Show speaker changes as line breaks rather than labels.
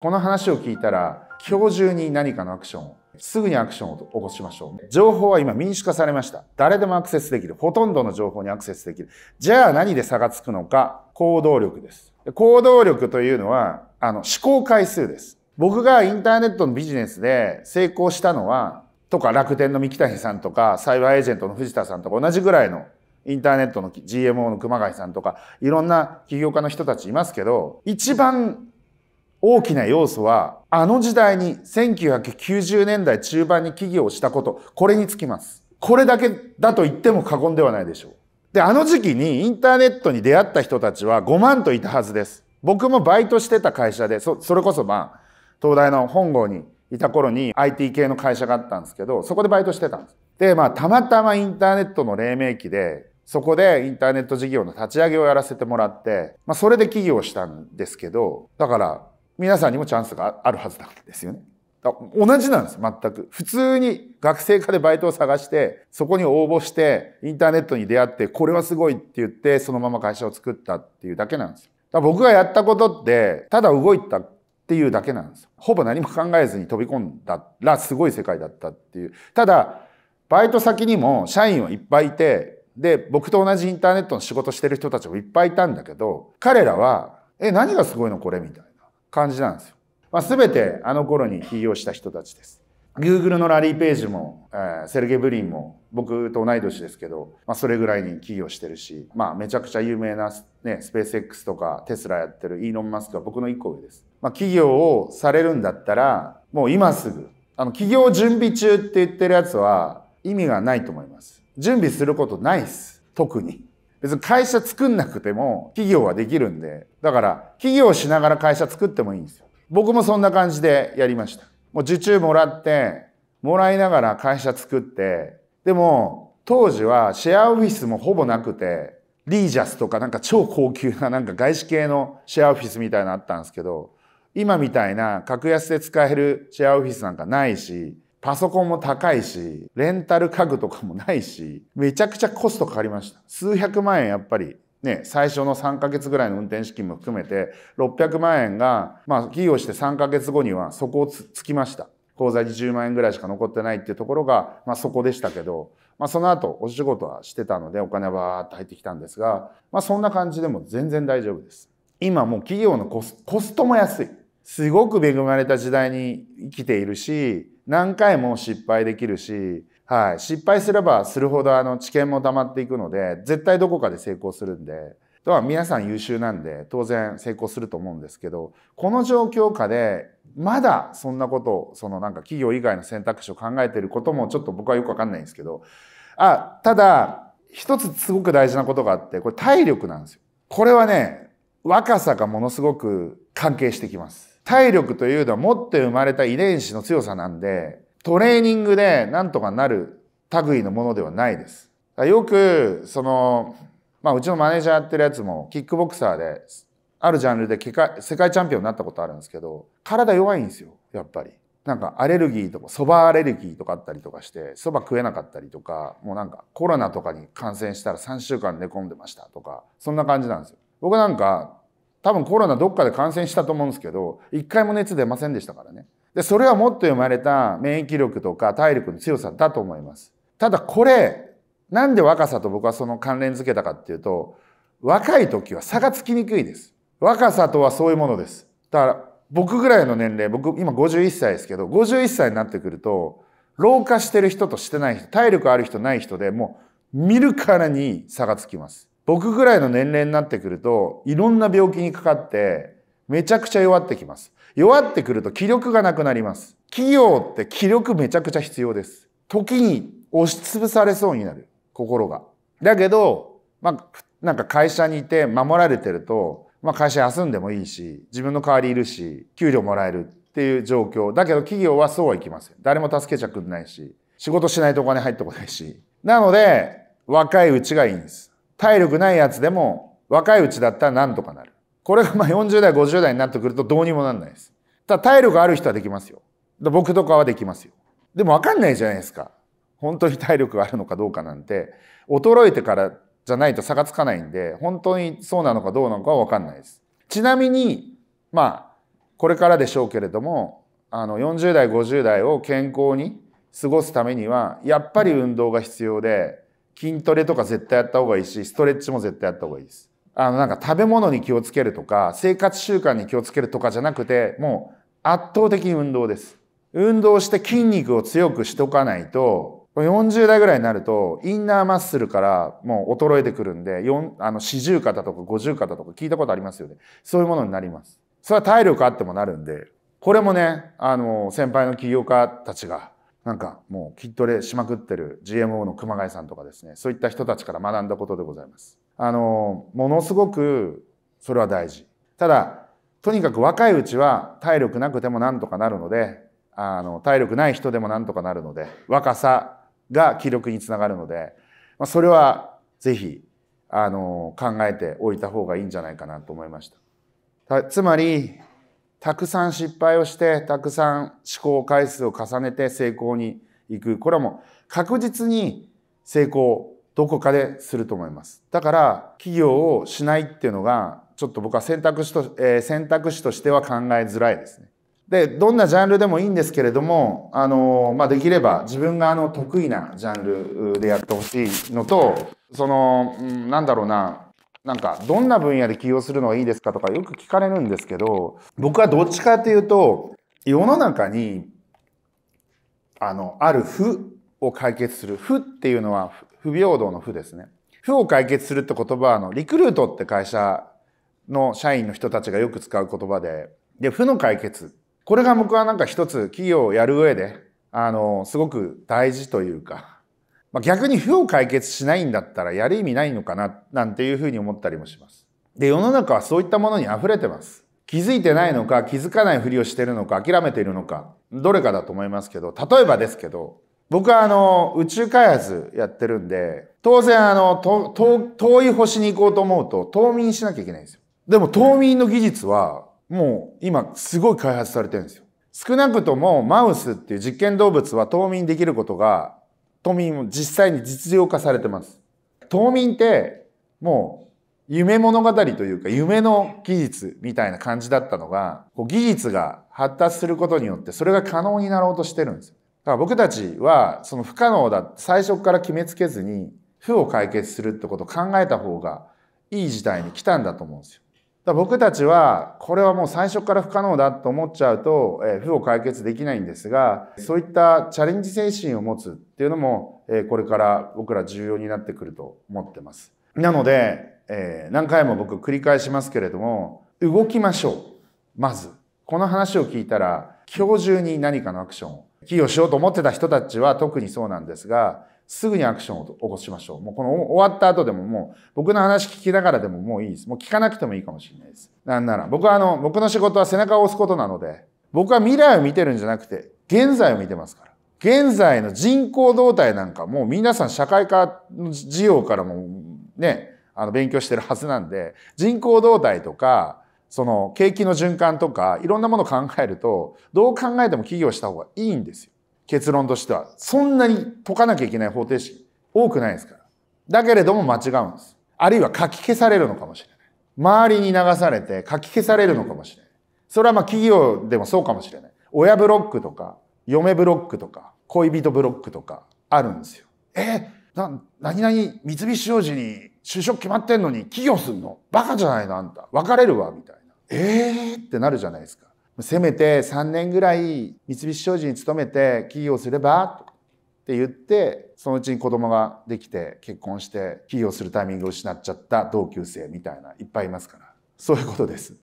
この話を聞いたら今日中に何かのアクションをすぐにアクションを起こしましょう情報は今民主化されました誰でもアクセスできるほとんどの情報にアクセスできるじゃあ何で差がつくのか行動力です行動力というのはあの思考回数です僕がインターネットのビジネスで成功したのはとか楽天の三木谷さんとかサイバーエージェントの藤田さんとか同じぐらいのインターネットの GMO の熊谷さんとかいろんな起業家の人たちいますけど一番大きな要素は、あの時代に1990年代中盤に企業をしたこと、これにつきます。これだけだと言っても過言ではないでしょう。で、あの時期にインターネットに出会った人たちは5万といたはずです。僕もバイトしてた会社で、そ、それこそまあ、東大の本郷にいた頃に IT 系の会社があったんですけど、そこでバイトしてたんです。で、まあ、たまたまインターネットの黎明期で、そこでインターネット事業の立ち上げをやらせてもらって、まあ、それで企業したんですけど、だから、皆さんにもチャンスがあるはずなんですよね。同じなんです、全く。普通に学生課でバイトを探して、そこに応募して、インターネットに出会って、これはすごいって言って、そのまま会社を作ったっていうだけなんですよ。だから僕がやったことって、ただ動いたっていうだけなんですよ。ほぼ何も考えずに飛び込んだら、すごい世界だったっていう。ただ、バイト先にも社員はいっぱいいて、で、僕と同じインターネットの仕事してる人たちもいっぱいいたんだけど、彼らは、え、何がすごいのこれみたいな。感じなんですよ。まあ、全てあの頃に起業した人たちです。Google のラリー・ページも、えー、セルゲ・ブリンも僕と同い年ですけど、まあ、それぐらいに起業してるし、まあ、めちゃくちゃ有名な、ね、スペース X とかテスラやってるイーロン・マスクは僕の1個上です。まあ、起業をされるんだったらもう今すぐあの起業準備中って言ってるやつは意味がないと思います。準備することないっす特に。別に会社作んなくても企業はできるんで、だから企業しながら会社作ってもいいんですよ。僕もそんな感じでやりました。もう受注もらって、もらいながら会社作って、でも当時はシェアオフィスもほぼなくて、リージャスとかなんか超高級ななんか外資系のシェアオフィスみたいなのあったんですけど、今みたいな格安で使えるシェアオフィスなんかないし、パソコンも高いし、レンタル家具とかもないし、めちゃくちゃコストかかりました。数百万円やっぱりね、最初の3ヶ月ぐらいの運転資金も含めて、600万円が、まあ、起業して3ヶ月後にはそこをつきました。口座に10万円ぐらいしか残ってないっていうところが、まあ、そこでしたけど、まあ、その後、お仕事はしてたので、お金はバーっと入ってきたんですが、まあ、そんな感じでも全然大丈夫です。今もう企業のコスコストも安い。すごく恵まれた時代に生きているし、何回も失敗できるし、はい、失敗すればするほどあの知見も溜まっていくので、絶対どこかで成功するんで、とは皆さん優秀なんで当然成功すると思うんですけど、この状況下でまだそんなことを、そのなんか企業以外の選択肢を考えてることもちょっと僕はよくわかんないんですけど、あ、ただ、一つすごく大事なことがあって、これ体力なんですよ。これはね、若さがものすごく関係してきます。体力というのは持って生まれた遺伝子の強さなんで、トレーニングでなんとかなる類のものではないです。よく、その、まあ、うちのマネージャーやってるやつも、キックボクサーで、あるジャンルで世界チャンピオンになったことあるんですけど、体弱いんですよ、やっぱり。なんかアレルギーとか、そばアレルギーとかあったりとかして、そば食えなかったりとか、もうなんかコロナとかに感染したら3週間寝込んでましたとか、そんな感じなんですよ。僕なんか多分コロナどっかで感染したと思うんですけど一回も熱出ませんでしたからねでそれはもっと生まれた免疫力とか体力の強さだと思いますただこれなんで若さと僕はその関連づけたかっていうと若い時は差がつきにくいです若さとはそういうものですだから僕ぐらいの年齢僕今51歳ですけど51歳になってくると老化してる人としてない人体力ある人ない人でもう見るからに差がつきます僕ぐらいの年齢になってくるといろんな病気にかかってめちゃくちゃ弱ってきます弱ってくると気力がなくなります企業って気力めちゃくちゃ必要です時に押しつぶされそうになる心がだけどまあなんか会社にいて守られてると、まあ、会社休んでもいいし自分の代わりいるし給料もらえるっていう状況だけど企業はそうはいきません誰も助けちゃくんないし仕事しないとお金入ってこないしなので若いうちがいいんです体力ないやつでも若いうちだったらなんとかなる。これがまあ40代、50代になってくるとどうにもなんないです。ただ体力ある人はできますよ。僕とかはできますよ。でもわかんないじゃないですか。本当に体力があるのかどうかなんて、衰えてからじゃないと差がつかないんで、本当にそうなのかどうなのかはわかんないです。ちなみに、まあ、これからでしょうけれども、あの、40代、50代を健康に過ごすためには、やっぱり運動が必要で、筋トレとか絶対やった方がいいし、ストレッチも絶対やった方がいいです。あの、なんか食べ物に気をつけるとか、生活習慣に気をつけるとかじゃなくて、もう圧倒的に運動です。運動して筋肉を強くしとかないと、40代ぐらいになると、インナーマッスルからもう衰えてくるんで、あの、四十肩とか五十肩とか聞いたことありますよね。そういうものになります。それは体力あってもなるんで、これもね、あの、先輩の起業家たちがなんかもう筋トレしまくってる GMO の熊谷さんとかですねそういった人たちから学んだことでございます。あのものすごくそれは大事ただとにかく若いうちは体力なくてもなんとかなるのであの体力ない人でもなんとかなるので若さが気力につながるので、まあ、それは是非あの考えておいた方がいいんじゃないかなと思いました。つまりたくさん失敗をしてたくさん試行回数を重ねて成功に行くこれはもう確実に成功どこかですると思いますだから企業をしないっていうのがちょっと僕は選択肢と,、えー、選択肢としては考えづらいですねでどんなジャンルでもいいんですけれども、あのまあ、できれば自分があの得意なジャンルでやってほしいのとその、うん、なんだろうななんかどんな分野で起用するのがいいですかとかよく聞かれるんですけど僕はどっちかっていうと世の中にあのある負を解決する負っていうのは不平等の負ですね負を解決するって言葉はあのリクルートって会社の社員の人たちがよく使う言葉でで負の解決これが僕はなんか一つ企業をやる上であのすごく大事というかまあ、逆に負を解決しないんだったらやる意味ないのかななんていうふうに思ったりもします。で世の中はそういったものに溢れてます。気づいてないのか気づかないふりをしてるのか諦めているのかどれかだと思いますけど例えばですけど僕はあの宇宙開発やってるんで当然あの遠い星に行こうと思うと冬眠しなきゃいけないんですよ。でも冬眠の技術はもう今すごい開発されてるんですよ。少なくともマウスっていう実験動物は冬眠できることが都民も実際に実用化されてます。島民ってもう夢物語というか夢の技術みたいな感じだったのが技術が発達することによってそれが可能になろうとしてるんですよ。だから僕たちはその不可能だ最初から決めつけずに負を解決するってことを考えた方がいい時代に来たんだと思うんですよ。だ僕たちはこれはもう最初から不可能だと思っちゃうと、えー、負を解決できないんですがそういったチャレンジ精神を持つっていうのも、えー、これから僕ら重要になってくると思ってます。なので、えー、何回も僕繰り返しますけれども動きましょうまずこの話を聞いたら今日中に何かのアクションを寄与しようと思ってた人たちは特にそうなんですがすぐにアクションを起こしましょう。もうこの終わった後でももう、僕の話聞きながらでももういいです。もう聞かなくてもいいかもしれないです。なんなら、僕はあの、僕の仕事は背中を押すことなので、僕は未来を見てるんじゃなくて、現在を見てますから。現在の人口動態なんかもう皆さん社会科の事業からもね、あの勉強してるはずなんで、人口動態とか、その景気の循環とか、いろんなものを考えると、どう考えても企業した方がいいんですよ。結論としては、そんなに解かなきゃいけない方程式多くないですから。だけれども間違うんです。あるいは書き消されるのかもしれない。周りに流されて書き消されるのかもしれない。それはまあ企業でもそうかもしれない。親ブロックとか、嫁ブロックとか、恋人ブロックとかあるんですよ。えな、何々三菱商事に就職決まってんのに企業すんのバカじゃないのあんた。別れるわ、みたいな。えーってなるじゃないですか。せめて3年ぐらい三菱商事に勤めて起業すればって言ってそのうちに子供ができて結婚して起業するタイミングを失っちゃった同級生みたいないっぱいいますからそういうことです。